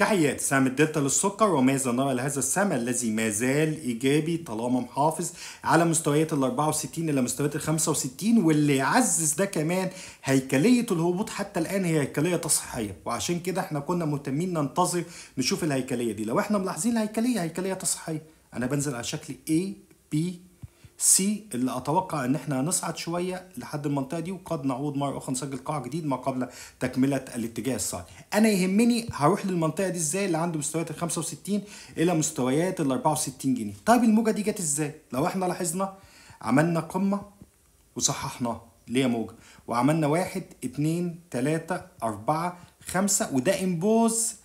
تحيات سام الدلتا للسكر وماذا نرى لهذا السهم الذي ما زال ايجابي طالما محافظ على مستويات ال 64 الى مستويات ال 65 واللي يعزز ده كمان هيكليه الهبوط حتى الان هي هيكليه تصحيحيه وعشان كده احنا كنا مهتمين ننتظر نشوف الهيكليه دي لو احنا ملاحظين الهيكليه هيكليه تصحيحيه انا بنزل على شكل A B سي اللي اتوقع ان احنا هنصعد شويه لحد المنطقه دي وقد نعود مره اخرى نسجل قاع جديد ما قبل تكمله الاتجاه الصاعد انا يهمني هروح للمنطقه دي ازاي اللي عنده مستويات ال 65 الى مستويات ال 64 جنيه طيب الموجه دي جت ازاي لو احنا لاحظنا عملنا قمه وصححناها اللي هي موجه وعملنا واحد اتنين تلاته اربعه خمسه وده امبوز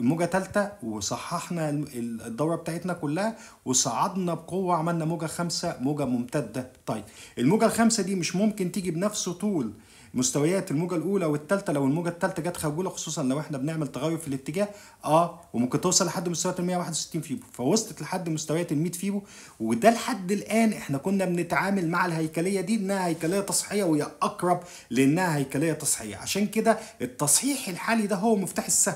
موجه ثالثه وصححنا الدوره بتاعتنا كلها وصعدنا بقوه عملنا موجه خمسه موجه ممتده طيب الموجه الخامسه دي مش ممكن تيجي بنفس طول مستويات الموجه الاولى والثالثه لو الموجه الثالثه جت خجوله خصوصا لو احنا بنعمل تغير في الاتجاه اه وممكن توصل لحد مستويات ال 161 فيبو فوصلت لحد مستويات ال 100 فيبو وده لحد الان احنا كنا بنتعامل مع الهيكليه دي انها هيكليه تصحيحيه وهي اقرب لانها هيكليه تصحيحيه عشان كده التصحيح الحالي ده هو مفتاح السهم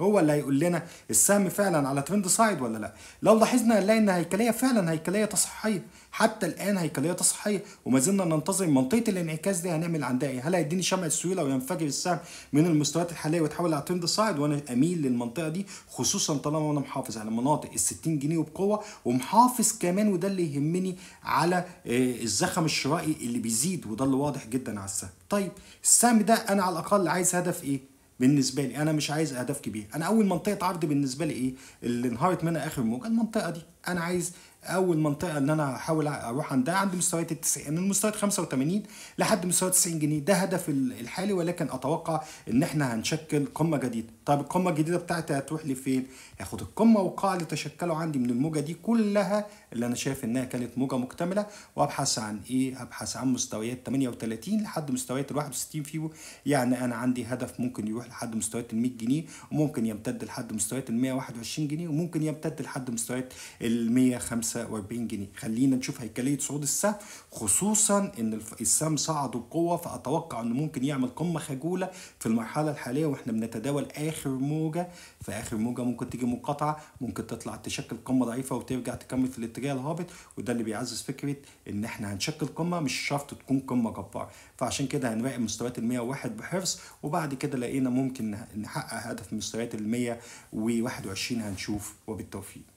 هو اللي هيقول لنا السهم فعلا على ترند صاعد ولا لا لو لاحظنا هنلاقي ان هيكليه فعلا هيكليه تصحيحيه حتى الان هيكليه تصحيحيه وما زلنا ننتظر منطقه الانعكاس دي هنعمل عندها ايه هل هيديني شمع السيوله وينفجر السهم من المستويات الحاليه ويتحول على ترند صاعد وانا اميل للمنطقه دي خصوصا طالما انا محافظ على مناطق ال 60 جنيه وبقوه ومحافظ كمان وده اللي يهمني على آه، الزخم الشرائي اللي بيزيد وده اللي واضح جدا على السهم طيب السهم ده انا على الاقل عايز هدف ايه بالنسبه لي انا مش عايز اهداف كبيره انا اول منطقه عرض بالنسبه لي ايه اللي انهارت منها اخر موجه المنطقه دي انا عايز اول منطقه ان انا هحاول اروح عندها عند مستويات ال 90 يعني من مستويات 85 لحد مستوى 90 جنيه ده هدف الحالي ولكن اتوقع ان احنا هنشكل قمه جديده طب القمه الجديده بتاعتي هتروح لفين هاخد القمه والقاع اللي تشكلوا عندي من الموجه دي كلها اللي انا شايف انها كانت موجه مكتمله وابحث عن ايه ابحث عن مستويات 38 لحد مستويات ال 61 فيو يعني انا عندي هدف ممكن يروح لحد مستويات ال 100 جنيه وممكن يمتد لحد مستويات ال 121 جنيه وممكن يمتد لحد مستويات ال 105 45 جنيه خلينا نشوف هيكليه صعود السهم خصوصا ان السهم صعد بقوه فاتوقع انه ممكن يعمل قمه خجوله في المرحله الحاليه واحنا بنتداول اخر موجه في اخر موجه ممكن تيجي مقاطعه ممكن تطلع تشكل قمه ضعيفه وترجع تكمل في الاتجاه الهابط وده اللي بيعزز فكره ان احنا هنشكل قمه مش شرط تكون قمه جباره فعشان كده هنراقب مستويات ال 101 بحرص وبعد كده لقينا ممكن نحقق هدف مستويات ال 121 هنشوف وبالتوفيق